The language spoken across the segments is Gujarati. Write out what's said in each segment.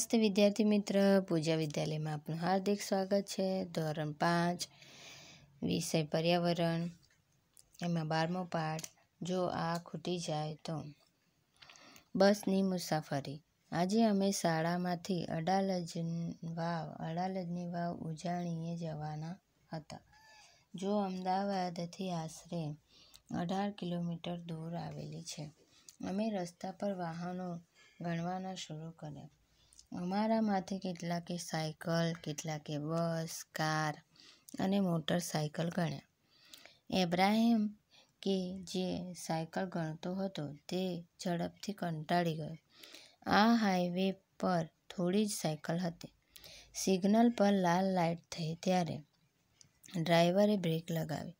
નમસ્તે વિદ્યાર્થી મિત્ર પૂજા વિદ્યાલયમાં આપનું હાર્દિક સ્વાગત છે ધોરણ પાંચ વિષય પર્યાવરણ એમાં બારમો પાઠ જો આ ખૂટી જાય તો બસની મુસાફરી આજે અમે શાળામાંથી અડાલજ વાવ અડાલજની વાવ ઉજાણીએ જવાના હતા જો અમદાવાદથી આશરે અઢાર કિલોમીટર દૂર આવેલી છે અમે રસ્તા પર વાહનો ગણવાના શરૂ કર્યા અમારામાંથી કેટલાકે સાયકલ કેટલાકે બસ કાર અને મોટરસાયકલ ગણ્યા એબ્રાહિમ કે જે સાયકલ ગણતો હતો તે ઝડપથી કંટાળી ગયો આ હાઈવે પર થોડી જ સાયકલ હતી સિગ્નલ પર લાલ લાઇટ થઈ ત્યારે ડ્રાઈવરે બ્રેક લગાવી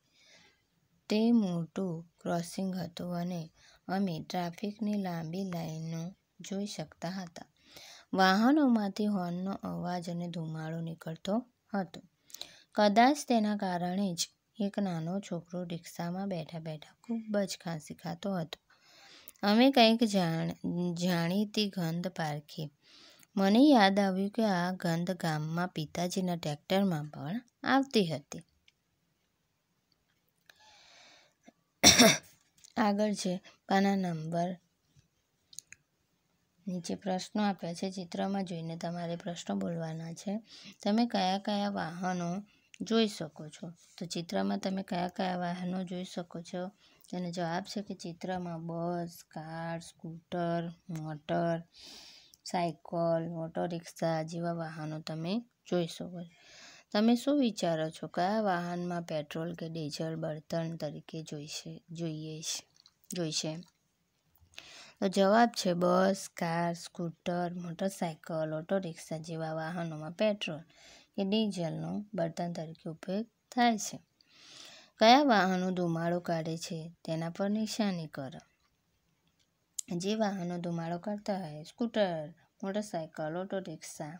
તે મોટું ક્રોસિંગ હતું અને અમે ટ્રાફિકની લાંબી લાઈનો જોઈ શકતા હતા વાહનોમાંથી હોર્નનો અવાજ અને ધુમાડો નીકળતો હતો કદાચ તેના કારણે જ એક નાનો છોકરો રિક્ષામાં બેઠા બેઠા ખૂબ જ ખાંસી ખાતો હતો અમે કંઈક જાણ જાણીતી ગંધ પારખી મને યાદ આવ્યું કે આ ગંધ ગામમાં પિતાજીના ટ્રેક્ટરમાં પણ આવતી હતી આગળ છે પાના નંબર નીચે પ્રશ્નો આપ્યા છે ચિત્રમાં જોઈને તમારે પ્રશ્નો બોલવાના છે તમે કયા કયા વાહનો જોઈ શકો છો તો ચિત્રમાં તમે કયા કયા વાહનો જોઈ શકો છો તેનો જવાબ છે કે ચિત્રમાં bus car scooter motorcycle auto rickshaw જેવા વાહનો તમે જોઈ શકો છો તમે શું વિચારો છો કયા વાહનમાં પેટ્રોલ કે ડીઝલ બળતણ તરીકે જોઈશે જોઈએ જોઈશે તો જવાબ છે bus car scooter motorcycle auto rickshaw જેવા વાહનોમાં પેટ્રોલ કે ડીઝલનો બળતણ તરીકે ઉપયોગ થાય છે કયા વાહનો ધુમાડો કાઢે છે તેના પર નિશાની કરો જે વાહનો ધુમાડો કાઢતા હોય સ્કૂટર મોટરસાયકલ ઓટો રિક્ષા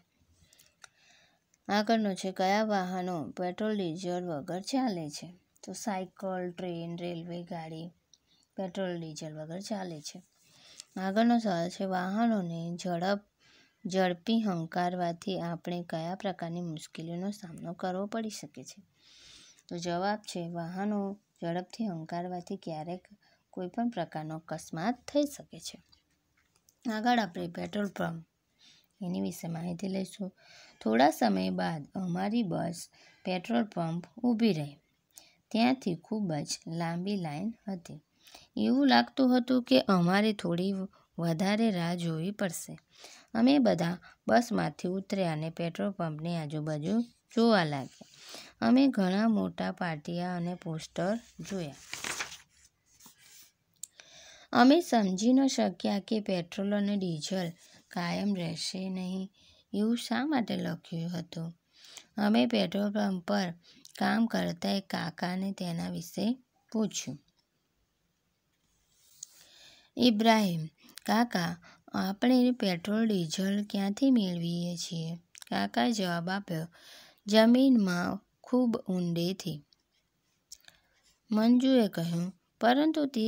આગળનો છે કયા વાહનો પેટ્રોલ ડીઝલ વગર ચાલે છે તો સાયકલ ટ્રેન રેલવે ગાડી પેટ્રોલ ડીઝલ વગર ચાલે છે આગળનો સવાલ છે વાહનોને ઝડપ ઝડપી હંકારવાથી આપણે કયા પ્રકારની મુશ્કેલીઓનો સામનો કરવો પડી શકે છે તો જવાબ છે વાહનો ઝડપથી હંકારવાથી ક્યારેક કોઈપણ પ્રકારનો અકસ્માત થઈ શકે છે આગળ આપણે પેટ્રોલ પંપ એની વિશે માહિતી લઈશું થોડા સમય બાદ અમારી બસ પેટ્રોલ પંપ ઊભી રહી ત્યાંથી ખૂબ જ લાંબી લાઈન હતી એવું લાગતું હતું કે અમારે થોડી વધારે રાહ જોવી પડશે અમે બધા બસમાંથી ઉતર્યા અને પેટ્રોલ પંપની આજુબાજુ જોવા લાગ્યા અમે ઘણા મોટા પાટિયા અને પોસ્ટર જોયા અમે સમજી ન શક્યા કે પેટ્રોલ અને ડીઝલ કાયમ રહેશે નહીં એવું શા માટે લખ્યું હતું અમે પેટ્રોલ પંપ પર કામ કરતા એક કાકાને તેના વિશે પૂછ્યું ઇબ્રાહીમ કાકા આપણે પેટ્રોલ ડીઝલ ક્યાંથી મેળવીએ છીએ કાકા જવાબ આપ્યો જમીનમાં ખૂબ ઊંડેથી મંજુએ કહ્યું પરંતુ તે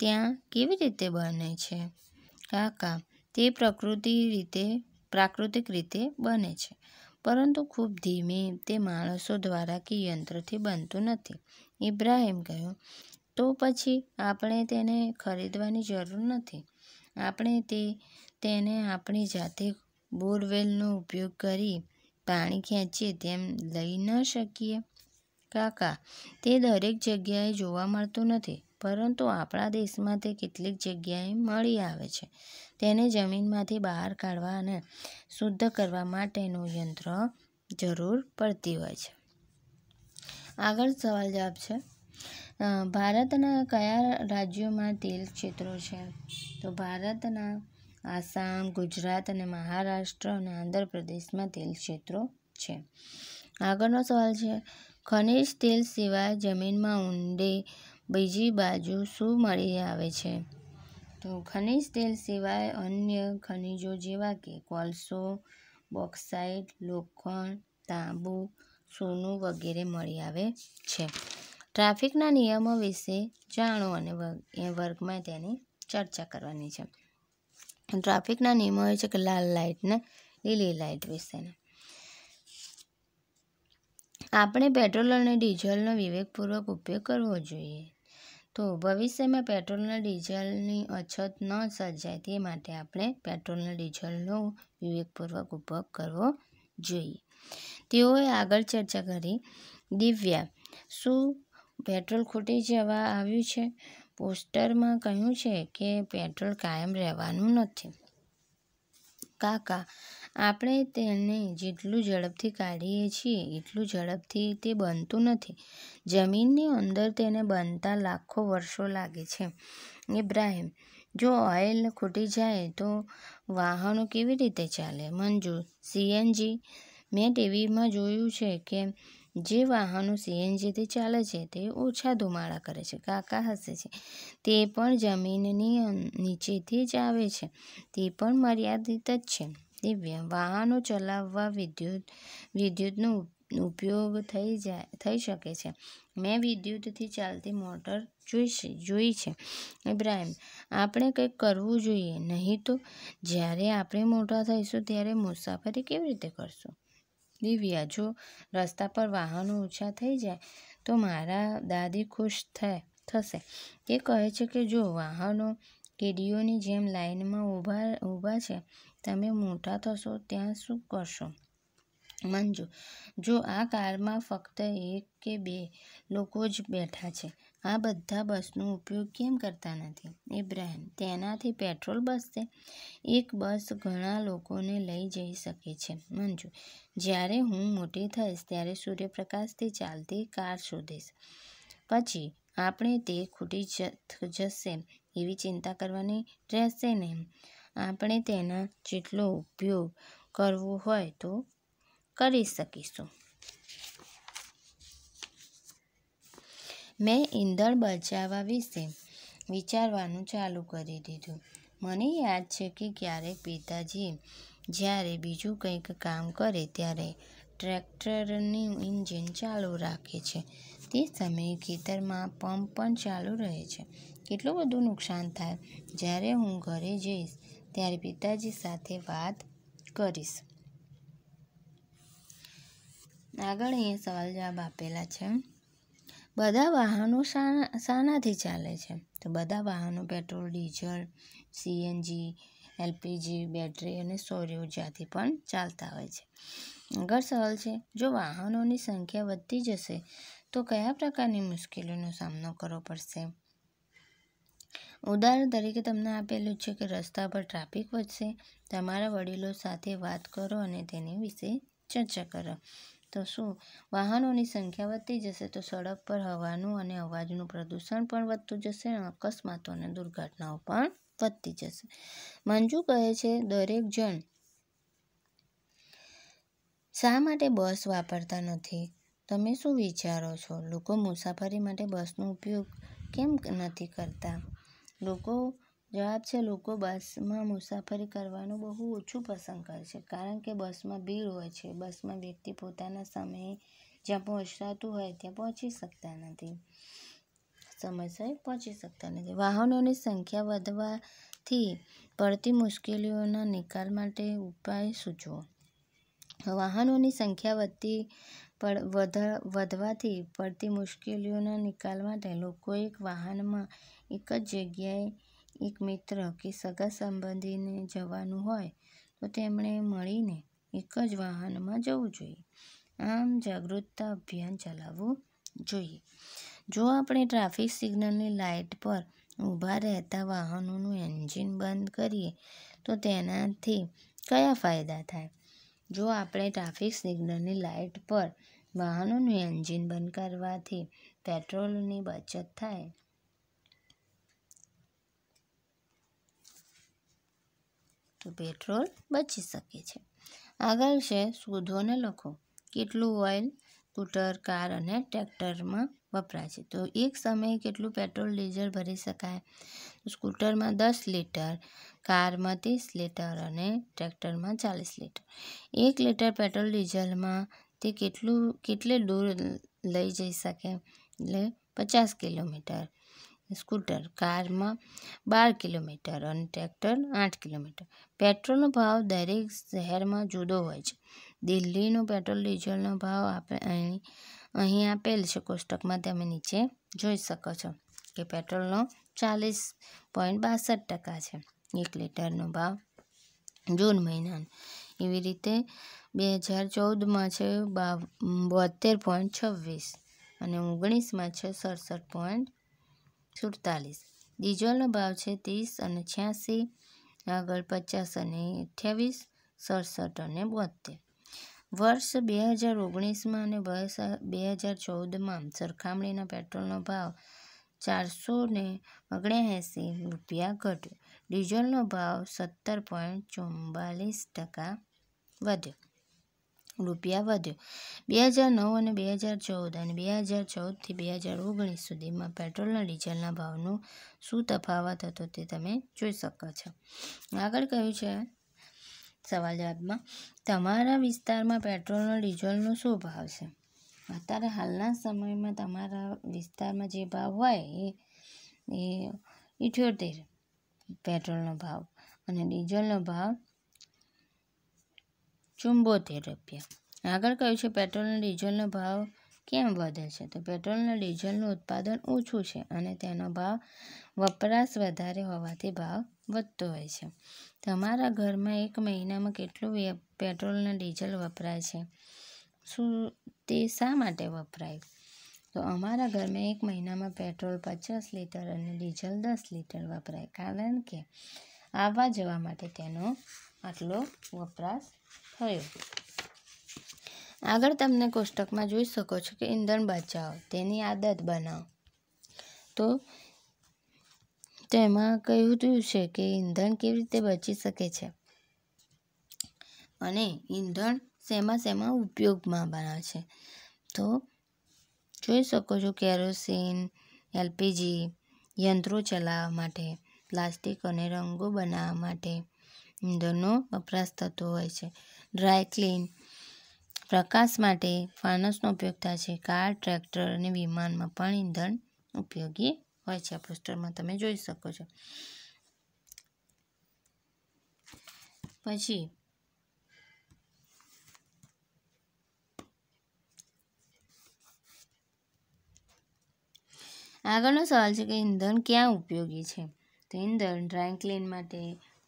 ત્યાં કેવી રીતે બને છે કાકા તે પ્રકૃતિ રીતે પ્રાકૃતિક રીતે બને છે પરંતુ ખૂબ ધીમે તે માણસો દ્વારા કે યંત્રથી બનતું નથી ઇબ્રાહીમ કહ્યું તો પછી આપણે તેને ખરીદવાની જરૂર નથી આપણે તે તેને આપણી જાતે બોરવેલનો ઉપયોગ કરી પાણી ખેંચીએ તેમ લઈ ન શકીએ કાકા તે દરેક જગ્યાએ જોવા મળતું નથી પરંતુ આપણા દેશમાં તે કેટલીક જગ્યાએ મળી આવે છે તેને જમીનમાંથી બહાર કાઢવા અને શુદ્ધ કરવા માટેનું યંત્ર જરૂર પડતી હોય છે આગળ સવાલ જવાબ છે ભારતના કયા રાજ્યોમાં તેલ ક્ષેત્રો છે તો ભારતના આસામ ગુજરાત અને મહારાષ્ટ્ર અને આંધ્રપ્રદેશમાં તેલ ક્ષેત્રો છે આગળનો સવાલ છે ખનિજ તેલ સિવાય જમીનમાં ઊંડે બીજી બાજુ શું મળી આવે છે તો ખનિજ તેલ સિવાય અન્ય ખનિજો જેવા કે કોલસો બોક્સાઇટ લોખંડ તાંબુ સોનું વગેરે મળી આવે છે ટ્રાફિકના નિયમો વિશે જાણો અને એ વર્ગમાં તેની ચર્ચા કરવાની છે ટ્રાફિકના નિયમો એ છે કે લાલ લાઇટ ને લીલી લાઇટ વિશેના આપણે પેટ્રોલ અને ડીઝલનો વિવેકપૂર્વક ઉપયોગ કરવો જોઈએ તો ભવિષ્યમાં પેટ્રોલ અને ડીઝલની અછત ન સર્જાય તે માટે આપણે પેટ્રોલ અને ડીઝલનો વિવેકપૂર્વક ઉપયોગ કરવો જોઈએ તેઓએ આગળ ચર્ચા કરી દિવ્યા શું પેટ્રોલ ખૂટી જવા આવ્યું છે પોસ્ટરમાં કહ્યું છે કે પેટ્રોલ કાયમ રહેવાનું નથી કાકા આપણે તેને જેટલું ઝડપથી કાઢીએ છીએ એટલું ઝડપથી તે બનતું નથી જમીનની અંદર તેને બનતા લાખો વર્ષો લાગે છે ઇબ્રાહિમ જો ઓઇલ ખૂટી જાય તો વાહનો કેવી રીતે ચાલે મંજૂર સીએનજી મેં ટીવીમાં જોયું છે કે જે વાહનો સીએનજીથી ચાલે છે તે ઓછા ધુમાડા કરે છે કાકા હસે છે તે પણ જમીનની નીચેથી જ આવે છે તે પણ મર્યાદિત જ છે તે વાહનો ચલાવવા વિદ્યુત વિદ્યુતનો ઉપયોગ થઈ જાય થઈ શકે છે મેં વિદ્યુતથી ચાલતી મોટર જોઈ જોઈ છે ઇબ્રાહિમ આપણે કંઈક કરવું જોઈએ નહીં તો જ્યારે આપણે મોટા થઈશું ત્યારે મુસાફરી કેવી રીતે કરશું દિવ્યા જો રસ્તા પર વાહનો ઓછા થઈ જાય તો મારા દાદી ખુશ થાય થશે એ કહે છે કે જો વાહનો કેડીઓની જેમ લાઇનમાં ઊભા ઊભા છે તમે મોટા થશો ત્યાં શું કરશો મંજુ જો આ કારમાં ફક્ત એક કે બે લોકો જ બેઠા છે આ બધા બસનો ઉપયોગ કેમ કરતા નથી ઇબ્રાહિમ તેનાથી પેટ્રોલ બચશે એક બસ ઘણા લોકોને લઈ જઈ શકે છે મંજુ જ્યારે હું મોટી થઈશ ત્યારે સૂર્યપ્રકાશથી ચાલતી કાર શોધીશ પછી આપણે તે ખૂટી જશે એવી ચિંતા કરવાની રહેશે નહીં આપણે તેના જેટલો ઉપયોગ કરવો હોય તો કરી શકીશું મેં ઈંધણ બચાવવા વિશે વિચારવાનું ચાલુ કરી દીધું મને યાદ છે કે ક્યારેક પિતાજી જ્યારે બીજું કંઈક કામ કરે ત્યારે ટ્રેક્ટરનું ઇન્જિન ચાલુ રાખે છે તે સમયે ખેતરમાં પંપ પણ ચાલુ રહે છે કેટલું બધું નુકસાન થાય જ્યારે હું ઘરે જઈશ ત્યારે પિતાજી સાથે વાત કરીશ આગળ અહીંયા સવાલ જવાબ આપેલા છે બધા વાહનો શાના શાનાથી ચાલે છે તો બધા વાહનો petrol diesel CNG LPG battery અને સૌર ઉર્જાથી પણ ચાલતા હોય છે આગળ સવાલ છે જો વાહનોની સંખ્યા વધતી જશે તો કયા પ્રકારની મુશ્કેલીનો સામનો કરવો પડશે ઉદાહરણ તરીકે તમને આપેલું છે કે રસ્તા પર ટ્રાફિક વધશે તમારા વડીલો સાથે વાત કરો અને તેની વિશે ચર્ચા કરો તો શું વાહનોની સંખ્યા વધતી જશે તો સડક પર હવાનું અને અવાજનું પ્રદૂષણ પણ વધતું જશે અને અકસ્માતો અને દુર્ઘટનાઓ પણ વધતી જશે મંજુ કહે છે દરેક જણ શા માટે બસ વાપરતા નથી તમે શું વિચારો છો લોકો મુસાફરી માટે બસનો ઉપયોગ કેમ નથી કરતા લોકો જવાબ છે લોકો બસમાં મુસાફરી કરવાનું બહુ ઓછું પસંદ કરે છે કારણ કે બસમાં ભીડ હોય છે બસમાં વ્યક્તિ પોતાના સમયે જ્યાં પહોંચાતું હોય ત્યાં પહોંચી શકતા નથી સમયસર પહોંચી શકતા નથી વાહનોની સંખ્યા વધવાથી પડતી મુશ્કેલીઓના નિકાલ માટે ઉપાય સૂચવો વાહનોની સંખ્યા વધતી પડ વધ વધવાથી પડતી મુશ્કેલીઓના નિકાલ માટે લોકો એક વાહનમાં એક જ જગ્યાએ એક મિત્ર કે સગા સંબંધીને જવાનું હોય તો તેમણે મળીને એક જ વાહનમાં જવું જોઈએ આમ જાગૃતતા અભિયાન ચલાવવું જોઈએ જો આપણે ટ્રાફિક સિગ્નલની લાઇટ પર ઊભા રહેતા વાહનોનું એન્જિન બંધ કરીએ તો તેનાથી કયા ફાયદા થાય જો આપણે ટ્રાફિક સિગ્નલની લાઇટ પર વાહનોનું એન્જિન બંધ કરવાથી પેટ્રોલની બચત થાય તો પેટ્રોલ બચી શકે છે આગળ છે શોધોને લખો કેટલું ઓઇલ સ્કૂટર કાર અને ટ્રેક્ટરમાં વપરાય છે તો એક સમયે કેટલું પેટ્રોલ ડીઝલ ભરી શકાય સ્કૂટરમાં દસ લીટર કારમાં ત્રીસ લીટર અને ટ્રેક્ટરમાં ચાલીસ લીટર એક લીટર પેટ્રોલ ડીઝલમાં તે કેટલું કેટલે દૂર લઈ જઈ શકે એટલે પચાસ કિલોમીટર સ્કૂટર કારમાં બાર કિલોમીટર અને ટ્રેક્ટર આઠ કિલોમીટર પેટ્રોલનો ભાવ દરેક શહેરમાં જુદો હોય છે દિલ્હીનો પેટ્રોલ ડીઝલનો ભાવ આપણે અહીં અહીં આપેલ છે કોષ્ટકમાં તમે નીચે જોઈ શકો છો કે પેટ્રોલનો ચાલીસ પોઈન્ટ બાસઠ ટકા છે એક લીટરનો ભાવ જૂન મહિનાનો એવી રીતે બે હજાર ચૌદમાં છે બોતેર પોઈન્ટ છવ્વીસ અને ઓગણીસમાં છે સડસઠ પોઈન્ટ સુડતાલીસ ડીઝલનો ભાવ છે ત્રીસ અને છ્યાસી આગળ પચાસ અને અઠ્યાવીસ સડસઠ અને બોતેર વર્ષ બે હજાર ઓગણીસમાં અને વર્ષ બે હજાર ચૌદમાં સરખામણીના પેટ્રોલનો ભાવ ચારસો ને ઓગણએંસી રૂપિયા ઘટ્યો ડીઝલનો ભાવ સત્તર પોઈન્ટ ચુમ્બાલીસ ટકા વધ્યો રૂપિયા વધ્યો બે હજાર નવ અને બે હજાર ચૌદ અને બે હજાર ચૌદથી બે હજાર ઓગણીસ સુધીમાં પેટ્રોલના ડીઝલના ભાવનો શું તફાવત હતો તે તમે જોઈ શકો છો આગળ કહ્યું છે સવાલ જવાબમાં તમારા વિસ્તારમાં પેટ્રોલનો ડીઝલનો શું ભાવ છે અત્યારે હાલના સમયમાં તમારા વિસ્તારમાં જે ભાવ હોય એ એ ઇઠ્યોતેર પેટ્રોલનો ભાવ અને ડીઝલનો ભાવ ચુંબોતેર રૂપિયા આગળ કહ્યું છે પેટ્રોલના ડીઝલનો ભાવ કેમ વધે છે તો પેટ્રોલના ડીઝલનું ઉત્પાદન ઓછું છે અને તેનો ભાવ વપરાશ વધારે હોવાથી ભાવ વધતો હોય છે તમારા ઘરમાં એક મહિનામાં કેટલું પેટ્રોલ અને ડીઝલ વપરાય છે શું તે શા માટે વપરાય તો અમારા ઘરમાં એક મહિનામાં પેટ્રોલ પચાસ લીટર અને ડીઝલ દસ લીટર વપરાય કારણ કે આવવા જવા માટે તેનો આટલો વપરાશ થયો આગળ તમને કોષ્ટકમાં જોઈ શકો છો કે ઈંધણ બચાવો તેની આદત બનાવો તો તેમાં કહ્યું છે કે ઈંધણ કેવી રીતે બચી શકે છે અને ઈંધણ શેમાં શેમાં ઉપયોગમાં બનાવે છે તો જોઈ શકો છો કેરોસીન એલપીજી યંત્રો ચલાવવા માટે પ્લાસ્ટિક અને રંગો બનાવવા માટે ઇંધણનો વપરાશ થતો હોય છે ડ્રાય ક્લીન પ્રકાશ માટે ફાનસનો ઉપયોગ થાય છે કાર ટ્રેક્ટર અને વિમાનમાં પણ ઇંધણ ઉપયોગી હોય છે આ પોસ્ટરમાં તમે જોઈ શકો છો પછી આગળનો સવાલ છે કે ઇંધણ ક્યાં ઉપયોગી છે તેની ડ્રાય ક્લીન માટે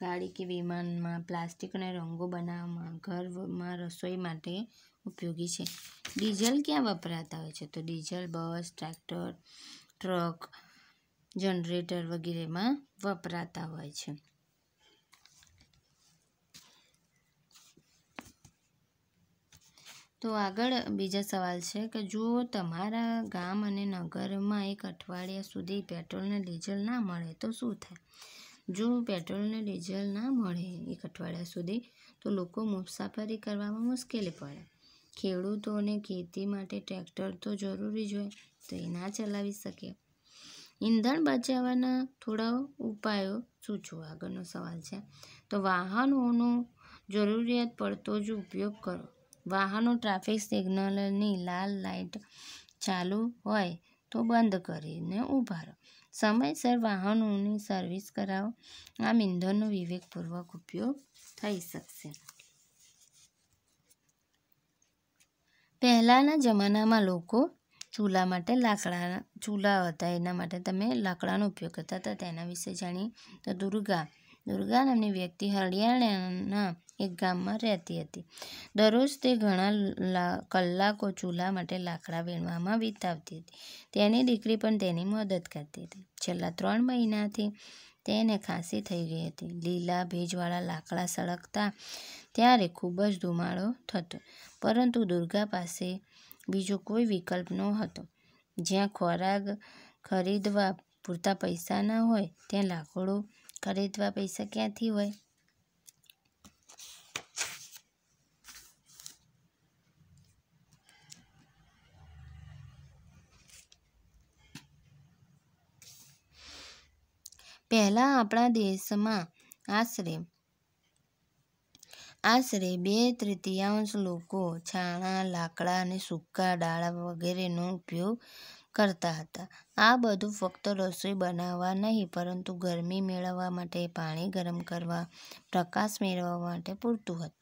ગાડી કે વિમાનમાં પ્લાસ્ટિક અને રંગો બનાવવામાં ઘરમાં રસોઈ માટે ઉપયોગી છે ડીઝલ ક્યાં વપરાતા હોય છે તો diesel bus tractor truck generator વગેરેમાં વપરાતા હોય છે તો આગળ બીજા સવાલ છે કે જો તમારા ગામ અને નગરમાં એક અઠવાડિયા સુધી પેટ્રોલ ને ડીઝલ ના મળે તો શું થાય જો પેટ્રોલ ને ડીઝલ ના મળે એક અઠવાડિયા સુધી તો લોકો મુસાફરી કરવામાં મુશ્કેલી પડે ખેડૂતોને ખેતી માટે ટ્રેક્ટર તો જરૂરી જ હોય તો એ ના ચલાવી શકે ઈંધણ બચાવવાના થોડા ઉપાયો શું સૂચવો આગળનો સવાલ છે તો વાહનોનો જરૂરિયાત પડતો જ ઉપયોગ કરો વાહનો ટ્રાફિક સિગ્નલની લાલ લાઇટ ચાલુ હોય તો બંધ કરીને ઉભા રહો સમયસર વાહનોની સર્વિસ કરાવો આમ ઇંધણનો વિવેકપૂર્વક ઉપયોગ થઈ શકશે પહેલાંના જમાનામાં લોકો ચૂલા માટે લાકડા ચૂલા હતા એના માટે તમે લાકડાનો ઉપયોગ કરતા હતા તેના વિશે જાણીએ તો દુર્ગા દુર્ગા નામની વ્યક્તિ હરિયાણાના એક ગામમાં રહેતી હતી દરરોજ તે ઘણા કલાકો ચૂલા માટે લાકડા વીણવામાં વિતાવતી હતી તેની દીકરી પણ તેની મદદ કરતી હતી છેલ્લા ત્રણ મહિનાથી તેને ખાંસી થઈ ગઈ હતી લીલા ભેજવાળા લાકડા સળગતા ત્યારે ખૂબ જ ધુમાડો થતો પરંતુ દુર્ગા પાસે બીજો કોઈ વિકલ્પ ન હતો જ્યાં ખોરાક ખરીદવા પૂરતા પૈસા ન હોય ત્યાં લાકડું ખરીદવા પૈસા ક્યાંથી હોય પહેલાં આપણા દેશમાં આશરે આશરે બે તૃતીયાંશ લોકો છાણા લાકડા અને સૂકા ડાળા વગેરેનો ઉપયોગ કરતા હતા આ બધું ફક્ત રસોઈ બનાવવા નહીં પરંતુ ગરમી મેળવવા માટે પાણી ગરમ કરવા પ્રકાશ મેળવવા માટે પૂરતું હતું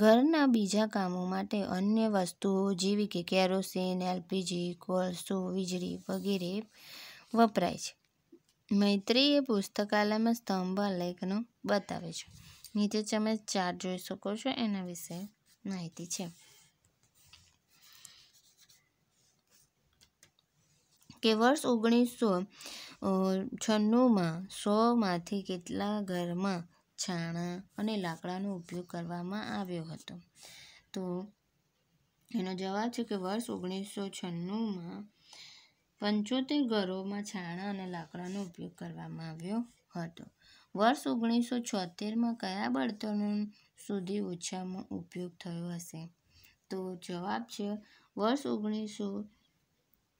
ઘરના બીજા કામો માટે અન્ય વસ્તુઓ જેવી કે કેરોસીન એલપીજી કોલસો વીજળી વગેરે વપરાય છે મૈત્રી એ પુસ્તકાલયમાં સ્તંભ આલેખનું બતાવે છે નીચે તમે ચાર જોઈ શકો છો એના વિશે માહિતી છે કે વર્ષ ઓગણીસો છન્નુંમાં સોમાંથી કેટલા ઘરમાં છાણા અને લાકડાનો ઉપયોગ કરવામાં આવ્યો હતો તો એનો જવાબ છે કે વર્ષ ઓગણીસો છન્નુંમાં પંચોતેર ઘરોમાં છાણા અને લાકડાનો ઉપયોગ કરવામાં આવ્યો હતો વર્ષ ઓગણીસો છોતેરમાં કયા બળતણો સુધી ઓછામાં ઉપયોગ થયો હશે તો જવાબ છે વર્ષ ઓગણીસો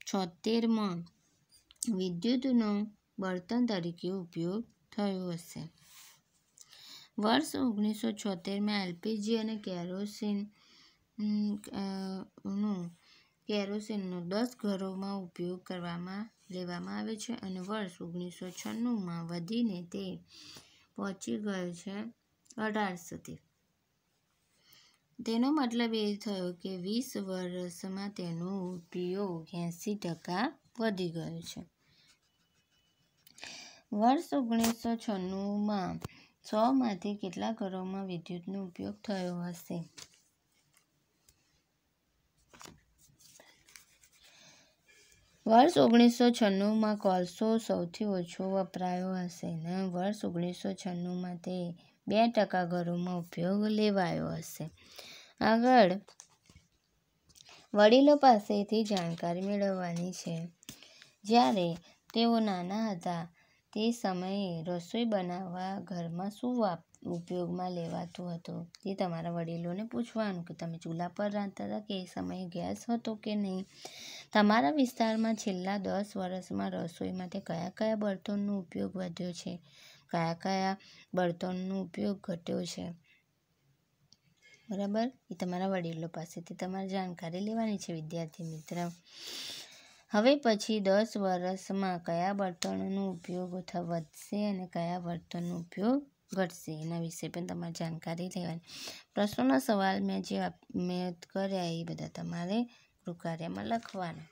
છોતેરમાં વિદ્યુતનો બળતણ તરીકે ઉપયોગ થયો હશે વર્ષ ઓગણીસો છોતેરમાં એલપીજી અને કેરોસીન નું કેરોસીનનો દસ ઘરોમાં ઉપયોગ કરવામાં લેવામાં આવે છે અને વર્ષ ઓગણીસો છન્નુંમાં વધીને તે પહોંચી ગયો છે અઢાર સુધી તેનો મતલબ એ થયો કે વીસ વર્ષમાં તેનો ઉપયોગ એંસી ટકા વધી ગયો છે વર્ષ ઓગણીસો છન્નુંમાં સોમાંથી કેટલા ઘરોમાં વિદ્યુતનો ઉપયોગ થયો હશે વર્ષ ઓગણીસો છન્નુંમાં કોલસો સૌથી ઓછો વપરાયો હશે ને વર્ષ ઓગણીસો છન્નુંમાં તે બે ટકા ઘરોમાં ઉપયોગ લેવાયો હશે આગળ વડીલો પાસેથી જાણકારી મેળવવાની છે જ્યારે તેઓ નાના હતા તે સમયે રસોઈ બનાવવા ઘરમાં શું વાપ ઉપયોગમાં લેવાતું હતું તે તમારા વડીલોને પૂછવાનું કે તમે ચૂલા પર રાંધતા હતા કે એ સમયે ગેસ હતો કે નહીં તમારા વિસ્તારમાં છેલ્લા દસ વર્ષમાં રસોઈ માટે કયા કયા બર્તનનો ઉપયોગ વધ્યો છે કયા કયા બર્તનનો ઉપયોગ ઘટ્યો છે બરાબર એ તમારા વડીલો પાસેથી તમારે જાણકારી લેવાની છે વિદ્યાર્થી મિત્ર હવે પછી દસ વર્ષમાં કયા બર્તનોનો ઉપયોગ વધશે અને કયા બર્તનનો ઉપયોગ ઘટશે એના વિશે પણ તમારે જાણકારી લેવાની પ્રશ્નોના સવાલ મેં જે મેં કર્યા એ બધા તમારે આપણું કાર્યમાં લખવાનું